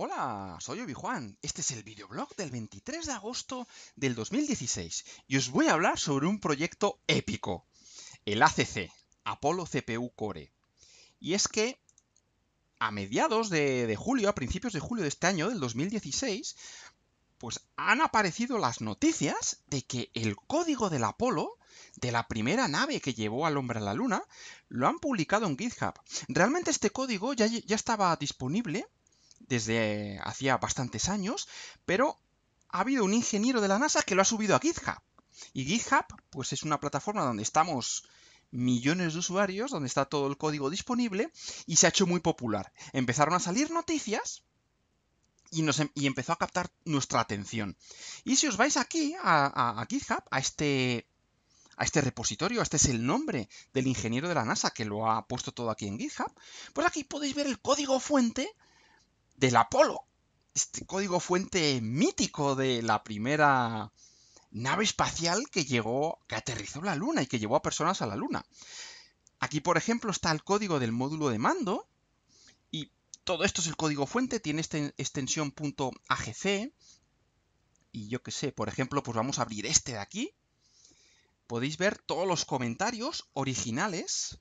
Hola, soy Obi-Juan. Este es el videoblog del 23 de agosto del 2016 y os voy a hablar sobre un proyecto épico, el ACC, Apollo CPU Core. Y es que a mediados de, julio, a principios de julio de este año, del 2016, pues han aparecido las noticias de que el código del Apolo, de la primera nave que llevó al hombre a la luna, lo han publicado en GitHub. Realmente este código ya, ya estaba disponible desde eh, hacía bastantes años, pero ha habido un ingeniero de la NASA que lo ha subido a GitHub. Y GitHub, pues es una plataforma donde estamos millones de usuarios, donde está todo el código disponible, y se ha hecho muy popular. Empezaron a salir noticias y, em, empezó a captar nuestra atención. Y si os vais aquí, a, a GitHub, a este a este repositorio, este es el nombre del ingeniero de la NASA que lo ha puesto todo aquí en GitHub, pues aquí podéis ver el código fuente del Apolo, este código fuente mítico de la primera nave espacial que llegó, que aterrizó la Luna y que llevó a personas a la Luna. Aquí, por ejemplo, está el código del módulo de mando y todo esto es el código fuente, tiene esta extensión .agc y yo qué sé, por ejemplo, pues vamos a abrir este de aquí. Podéis ver todos los comentarios originales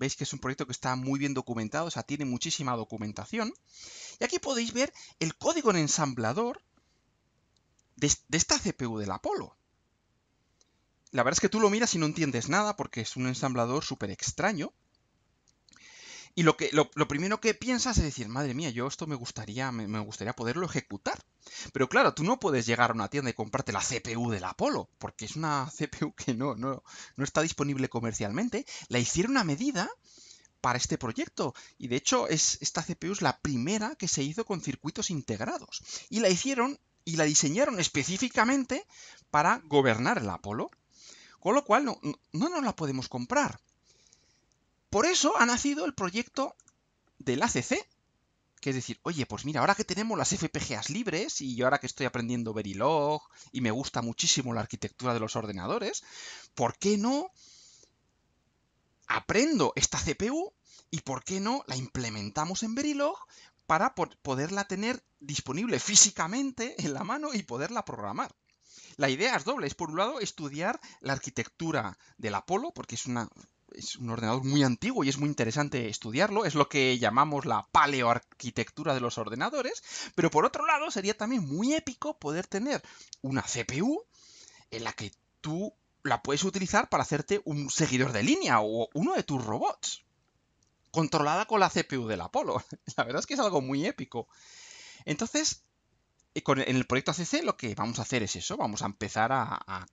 Veis que es un proyecto que está muy bien documentado, o sea, tiene muchísima documentación. Y aquí podéis ver el código en ensamblador de, esta CPU del Apolo. La verdad es que tú lo miras y no entiendes nada porque es un ensamblador súper extraño, y lo, que, lo, primero que piensas es decir, madre mía, yo esto me gustaría, me, gustaría poderlo ejecutar. Pero claro, tú no puedes llegar a una tienda y comprarte la CPU del Apolo, porque es una CPU que no, no, está disponible comercialmente. La hicieron a medida para este proyecto. Y de hecho, es, esta CPU es la primera que se hizo con circuitos integrados. Y la hicieron y la diseñaron específicamente para gobernar el Apolo. Con lo cual, no, no nos la podemos comprar. Por eso ha nacido el proyecto del ACC, que es decir, oye, pues mira, ahora que tenemos las FPGAs libres y yo ahora que estoy aprendiendo Verilog y me gusta muchísimo la arquitectura de los ordenadores, ¿por qué no aprendo esta CPU y por qué no la implementamos en Verilog para poderla tener disponible físicamente en la mano y poderla programar? La idea es doble, es por un lado estudiar la arquitectura del Apolo, porque es una es un ordenador muy antiguo y es muy interesante estudiarlo, es lo que llamamos la paleoarquitectura de los ordenadores, pero por otro lado sería también muy épico poder tener una CPU en la que tú la puedes utilizar para hacerte un seguidor de línea o uno de tus robots, controlada con la CPU del Apolo. La verdad es que es algo muy épico. Entonces, eh, en el proyecto ACC lo que vamos a hacer es eso, vamos a empezar a, a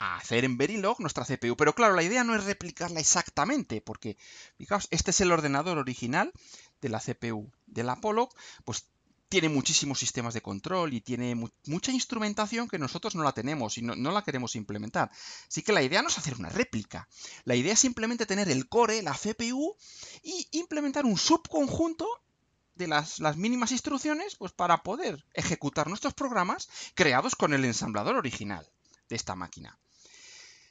a hacer en Verilog nuestra CPU. Pero claro, la idea no es replicarla exactamente, porque, fijaos, este es el ordenador original de la CPU del Apollo, pues tiene muchísimos sistemas de control y tiene mucha instrumentación que nosotros no la tenemos y no, la queremos implementar. Así que la idea no es hacer una réplica. La idea es simplemente tener el core, la CPU, y implementar un subconjunto de las, las mínimas instrucciones pues, para poder ejecutar nuestros programas creados con el ensamblador original de esta máquina.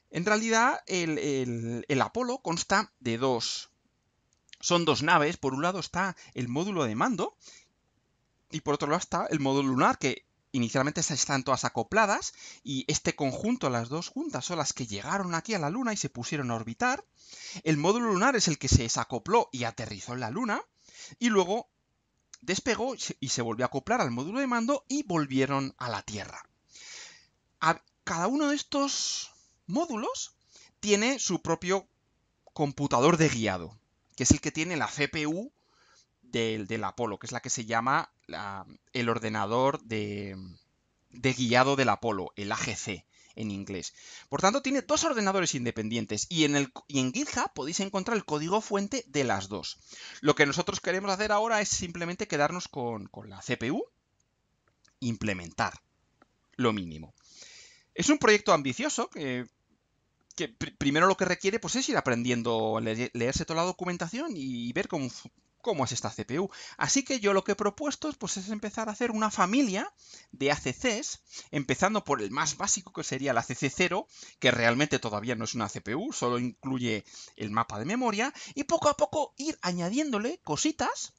En realidad, el, Apolo consta de dos. Son dos naves. Por un lado está el módulo de mando y por otro lado está el módulo lunar, que inicialmente están todas acopladas y este conjunto, las dos juntas, son las que llegaron aquí a la Luna y se pusieron a orbitar. El módulo lunar es el que se desacopló y aterrizó en la Luna y luego despegó y se volvió a acoplar al módulo de mando y volvieron a la Tierra. A cada uno de estos módulos, tiene su propio computador de guiado, que es el que tiene la CPU del, Apolo, que es la que se llama el ordenador de, guiado del Apolo, el AGC en inglés. Por tanto, tiene dos ordenadores independientes y en, el, y GitHub podéis encontrar el código fuente de las dos. Lo que nosotros queremos hacer ahora es simplemente quedarnos con, con la CPU, implementar lo mínimo. Es un proyecto ambicioso que que primero lo que requiere pues es ir aprendiendo, leerse toda la documentación y ver cómo, cómo es esta CPU. Así que yo lo que he propuesto pues, es empezar a hacer una familia de ACCs, empezando por el más básico que sería la CC0, que realmente todavía no es una CPU, solo incluye el mapa de memoria, y poco a poco ir añadiéndole cositas,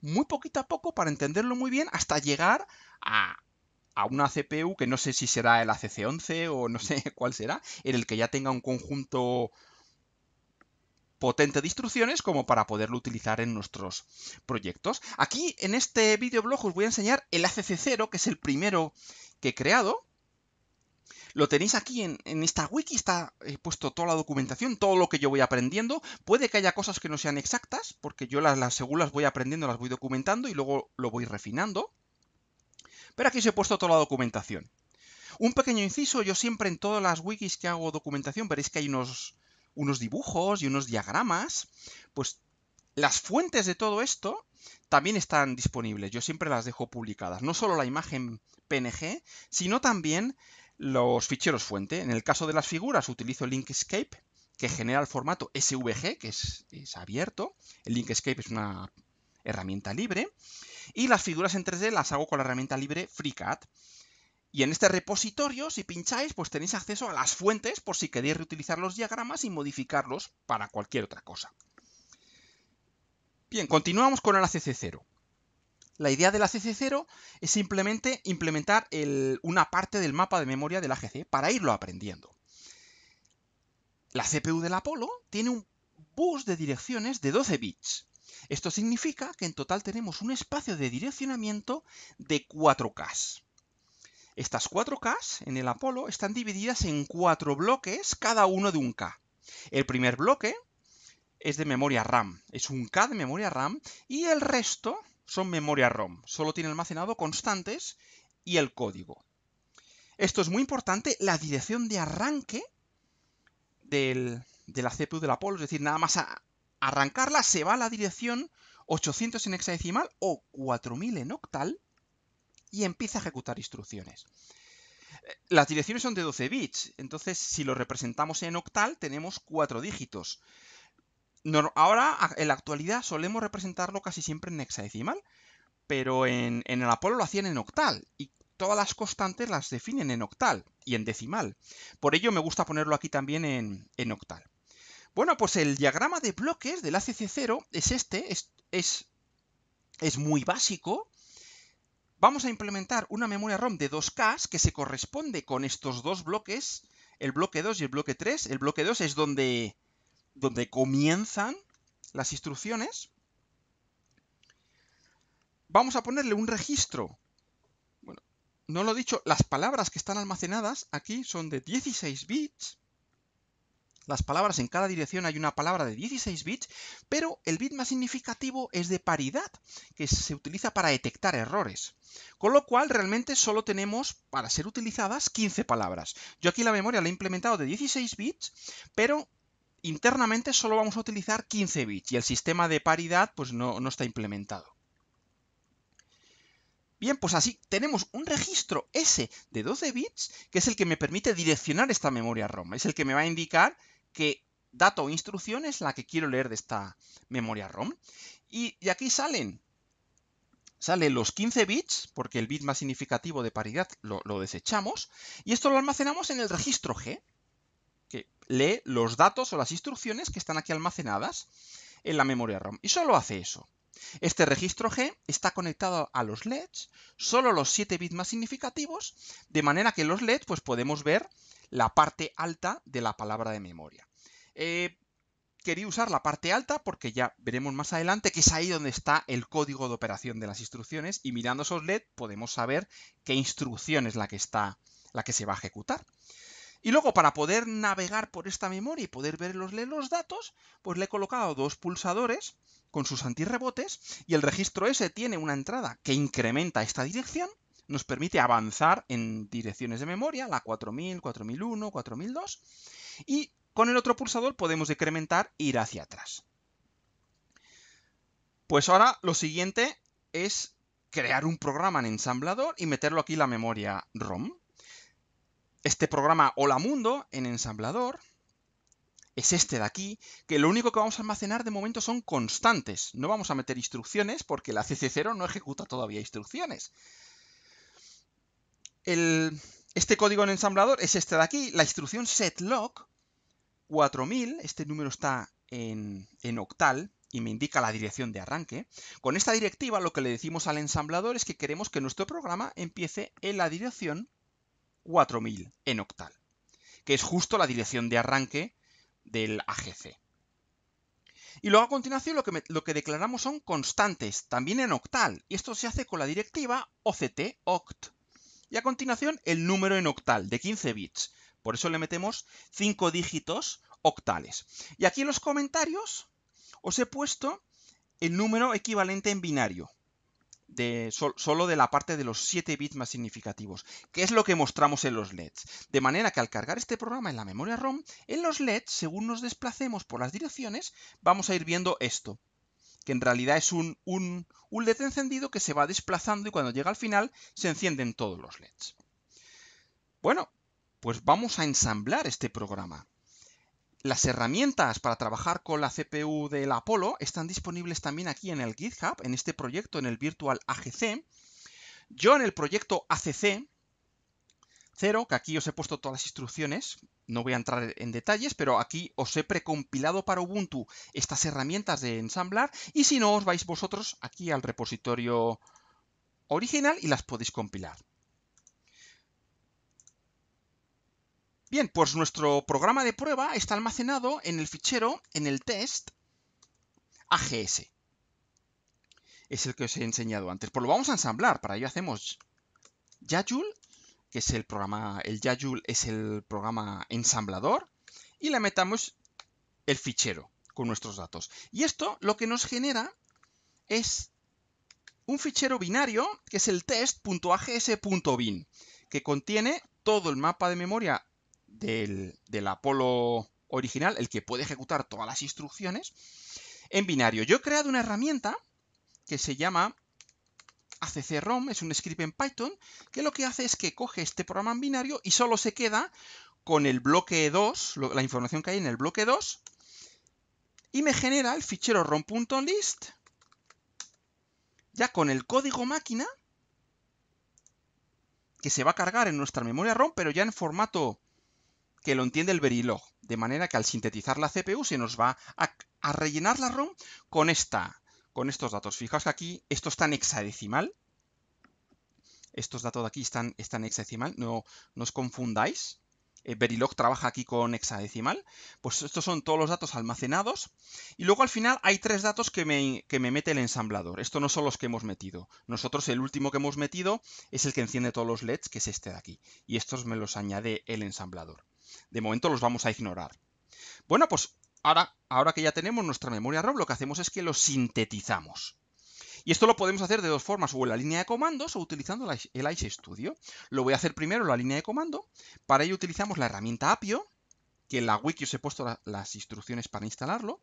muy poquito a poco, para entenderlo muy bien, hasta llegar a, a una CPU que no sé si será el ACC11 o no sé cuál será, en el que ya tenga un conjunto potente de instrucciones como para poderlo utilizar en nuestros proyectos. Aquí en este videoblog os voy a enseñar el ACC0, que es el primero que he creado. Lo tenéis aquí en, esta wiki, está he puesto toda la documentación, todo lo que yo voy aprendiendo. Puede que haya cosas que no sean exactas, porque yo las, las según las voy aprendiendo, las voy documentando y luego lo voy refinando. Pero aquí os he puesto toda la documentación. Un pequeño inciso, yo siempre en todas las wikis que hago documentación veréis que hay unos, unos dibujos y unos diagramas, pues las fuentes de todo esto también están disponibles, yo siempre las dejo publicadas, no solo la imagen PNG, sino también los ficheros fuente. En el caso de las figuras utilizo Linkscape, que genera el formato SVG, que es, abierto. El Linkscape es una herramienta libre. Y las figuras en 3D las hago con la herramienta libre FreeCAD. Y en este repositorio, si pincháis, pues tenéis acceso a las fuentes por si queréis reutilizar los diagramas y modificarlos para cualquier otra cosa. Bien, continuamos con el ACC0. La idea del ACC0 es simplemente implementar una parte del mapa de memoria del AGC para irlo aprendiendo. La CPU del Apollo tiene un bus de direcciones de 12 bits. Esto significa que en total tenemos un espacio de direccionamiento de 4K. Estas 4K en el Apolo están divididas en 4 bloques, cada uno de un K. El primer bloque es de memoria RAM, es un K de memoria RAM, y el resto son memoria ROM, solo tiene almacenado constantes y el código. Esto es muy importante, la dirección de arranque del, de la CPU del Apolo, es decir, nada más a, arrancarla se va a la dirección 800 en hexadecimal o 4000 en octal y empieza a ejecutar instrucciones. Eh, las direcciones son de 12 bits, entonces si lo representamos en octal tenemos 4 dígitos. ahora, en la actualidad, solemos representarlo casi siempre en hexadecimal, pero en, el Apolo lo hacían en octal y todas las constantes las definen en octal y en decimal. Por ello me gusta ponerlo aquí también en octal. Bueno, pues el diagrama de bloques del ACC0 es este, es, es, muy básico. Vamos a implementar una memoria ROM de 2K que se corresponde con estos dos bloques, el bloque 2 y el bloque 3. El bloque 2 es donde, donde comienzan las instrucciones. Vamos a ponerle un registro. Bueno, no lo he dicho, las palabras que están almacenadas aquí son de 16 bits las palabras en cada dirección hay una palabra de 16 bits, pero el bit más significativo es de paridad, que se utiliza para detectar errores. Con lo cual realmente solo tenemos para ser utilizadas 15 palabras. Yo aquí la memoria la he implementado de 16 bits, pero internamente solo vamos a utilizar 15 bits y el sistema de paridad pues no está implementado. Bien, pues así tenemos un registro S de 12 bits, que es el que me permite direccionar esta memoria ROM. Es el que me va a indicar qué dato o instrucción es la que quiero leer de esta memoria ROM. Y, aquí salen, salen los 15 bits, porque el bit más significativo de paridad lo, lo desechamos, y esto lo almacenamos en el registro G, que lee los datos o las instrucciones que están aquí almacenadas en la memoria ROM. Y solo hace eso. Este registro G está conectado a los LEDs, solo los 7 bits más significativos, de manera que los LEDs pues, podemos ver la parte alta de la palabra de memoria. Eh, quería usar la parte alta porque ya veremos más adelante que es ahí donde está el código de operación de las instrucciones y mirando esos LEDs podemos saber qué instrucción es la que se va a ejecutar. Y luego para poder navegar por esta memoria y poder ver los, datos, pues le he colocado dos pulsadores con sus antirrebotes y el registro S tiene una entrada que incrementa esta dirección, nos permite avanzar en direcciones de memoria, la 4000, 4001, 4002 y con el otro pulsador podemos decrementar e ir hacia atrás. Pues ahora lo siguiente es crear un programa en ensamblador y meterlo aquí en la memoria ROM este programa Hola Mundo en ensamblador es este de aquí, que lo único que vamos a almacenar de momento son constantes. No vamos a meter instrucciones porque la CC0 no ejecuta todavía instrucciones. este código en ensamblador es este de aquí, la instrucción setlock 4000, este número está en, en octal y me indica la dirección de arranque. Con esta directiva lo que le decimos al ensamblador es que queremos que nuestro programa empiece en la dirección 4000 en octal, que es justo la dirección de arranque del AGC. Y luego a continuación lo que, declaramos son constantes, también en octal, y esto se hace con la directiva OCT oct. Y a continuación el número en octal de 15 bits, por eso le metemos 5 dígitos octales. Y aquí en los comentarios os he puesto el número equivalente en binario, solo de la parte de los 7 bits más significativos, que es lo que mostramos en los LEDs. De manera que al cargar este programa en la memoria ROM, en los LEDs, según nos desplacemos por las direcciones, vamos a ir viendo esto, que en realidad es un, un LED encendido que se va desplazando y cuando llega al final se encienden todos los LEDs. Bueno, pues vamos a ensamblar este programa. Las herramientas para trabajar con la CPU del Apolo están disponibles también aquí en el GitHub, en este proyecto, en el Virtual AGC. Yo en el proyecto ACC 0, que aquí os he puesto todas las instrucciones, no voy a entrar en detalles, pero aquí os he precompilado para Ubuntu estas herramientas de ensamblar y si no, os vais vosotros aquí al repositorio original y las podéis compilar. Bien, pues nuestro programa de prueba está almacenado en el fichero, en el test AGS. Es el que os he enseñado antes. Pues lo vamos a ensamblar. Para ello hacemos Yajul, que es el programa, el Yajul es el programa ensamblador, y le metamos el fichero con nuestros datos. Y esto lo que nos genera es un fichero binario, que es el test.ags.bin, que contiene todo el mapa de memoria del, Apolo original, el que puede ejecutar todas las instrucciones, en binario. Yo he creado una herramienta que se llama ACC-ROM, es un script en Python, que lo que hace es que coge este programa en binario y solo se queda con el bloque 2, la información que hay en el bloque 2, y me genera el fichero rom.list, ya con el código máquina, que se va a cargar en nuestra memoria ROM, pero ya en formato que lo entiende el Verilog, de manera que al sintetizar la CPU se nos va a, rellenar la ROM con, esta, con estos datos. Fijaos que aquí esto está en hexadecimal. Estos datos de aquí están, están en hexadecimal, no, no os confundáis. Eh, Verilog trabaja aquí con hexadecimal. Pues estos son todos los datos almacenados. Y luego al final hay tres datos que me, que me mete el ensamblador. Estos no son los que hemos metido. Nosotros el último que hemos metido es el que enciende todos los LEDs, que es este de aquí. Y estos me los añade el ensamblador de momento los vamos a ignorar. Bueno, pues ahora, ahora que ya tenemos nuestra memoria ROM, lo que hacemos es que lo sintetizamos. Y esto lo podemos hacer de dos formas, o en la línea de comandos o utilizando el Ice Studio. Lo voy a hacer primero en la línea de comando. Para ello utilizamos la herramienta Apio, que en la wiki os he puesto las instrucciones para instalarlo.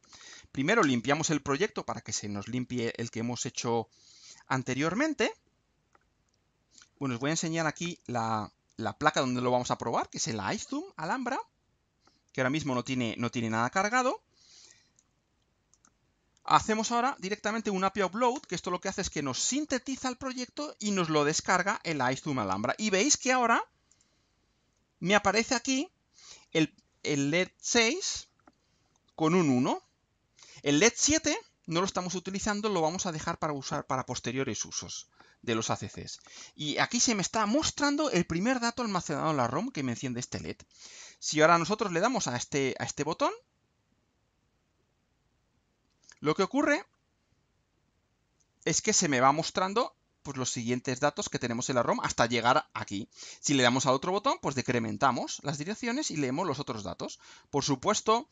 Primero limpiamos el proyecto para que se nos limpie el que hemos hecho anteriormente. Bueno, os voy a enseñar aquí la, la placa donde lo vamos a probar, que es el iZoom Alhambra, que ahora mismo no tiene, no tiene nada cargado. Hacemos ahora directamente un API Upload, que esto lo que hace es que nos sintetiza el proyecto y nos lo descarga el iZoom Alhambra. Y veis que ahora me aparece aquí el, el LED 6 con un 1. El LED 7 no lo estamos utilizando, lo vamos a dejar para usar para posteriores usos de los ACCs. Y aquí se me está mostrando el primer dato almacenado en la ROM que me enciende este LED. Si ahora nosotros le damos a este, a este botón, lo que ocurre es que se me va mostrando pues, los siguientes datos que tenemos en la ROM hasta llegar aquí. Si le damos a otro botón, pues decrementamos las direcciones y leemos los otros datos. Por supuesto,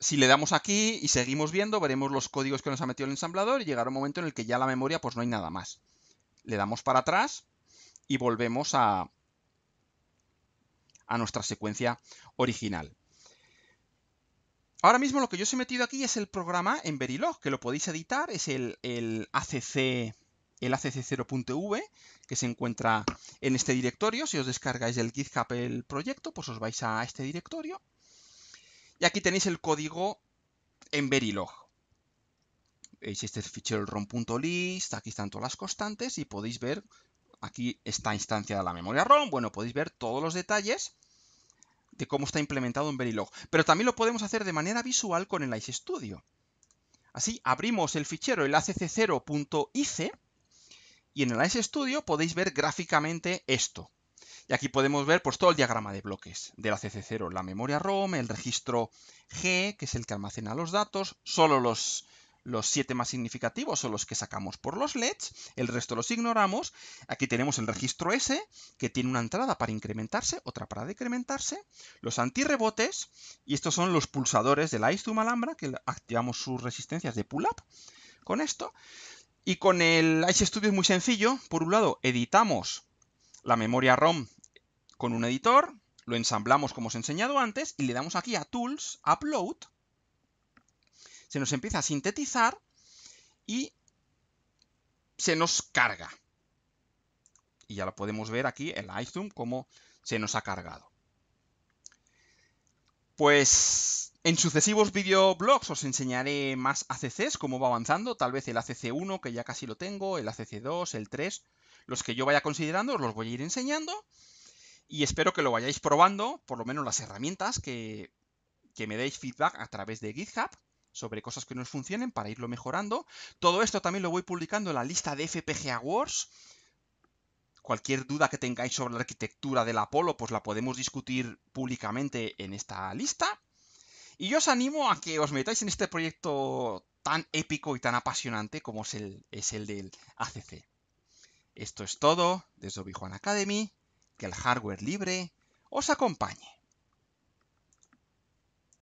si le damos aquí y seguimos viendo, veremos los códigos que nos ha metido el ensamblador y llegará un momento en el que ya la memoria pues no hay nada más. Le damos para atrás y volvemos a, a nuestra secuencia original. Ahora mismo lo que yo os he metido aquí es el programa en Verilog, que lo podéis editar, es el, el ACC el acc0.v que se encuentra en este directorio. Si os descargáis del GitHub el proyecto, pues os vais a este directorio y aquí tenéis el código en Verilog. Veis este fichero el rom.list, aquí están todas las constantes y podéis ver, aquí está de la memoria ROM, bueno, podéis ver todos los detalles de cómo está implementado en Verilog. Pero también lo podemos hacer de manera visual con el Ice Studio. Así, abrimos el fichero, el acc0.ic, y en el Ice Studio podéis ver gráficamente esto. Y aquí podemos ver pues, todo el diagrama de bloques de la CC0, la memoria ROM, el registro G, que es el que almacena los datos, solo los, los siete más significativos son los que sacamos por los LEDs, el resto los ignoramos. Aquí tenemos el registro S, que tiene una entrada para incrementarse, otra para decrementarse, los antirrebotes, y estos son los pulsadores de la Izum Alhambra, que activamos sus resistencias de pull-up con esto. Y con el Ice Studio es muy sencillo. Por un lado, editamos la memoria ROM con un editor, lo ensamblamos como os he enseñado antes y le damos aquí a Tools, Upload, se nos empieza a sintetizar y se nos carga. Y ya lo podemos ver aquí en la iTunes cómo se nos ha cargado. Pues en sucesivos videoblogs os enseñaré más ACCs, cómo va avanzando, tal vez el ACC1, que ya casi lo tengo, el ACC2, el 3, los que yo vaya considerando, os los voy a ir enseñando y espero que lo vayáis probando, por lo menos las herramientas, que, me deis feedback a través de GitHub sobre cosas que nos funcionen para irlo mejorando. Todo esto también lo voy publicando en la lista de FPG Awards. Cualquier duda que tengáis sobre la arquitectura del Apolo, pues la podemos discutir públicamente en esta lista. Y yo os animo a que os metáis en este proyecto tan épico y tan apasionante como es el, es el del ACC. Esto es todo desde obi Academy. Que el hardware libre os acompañe.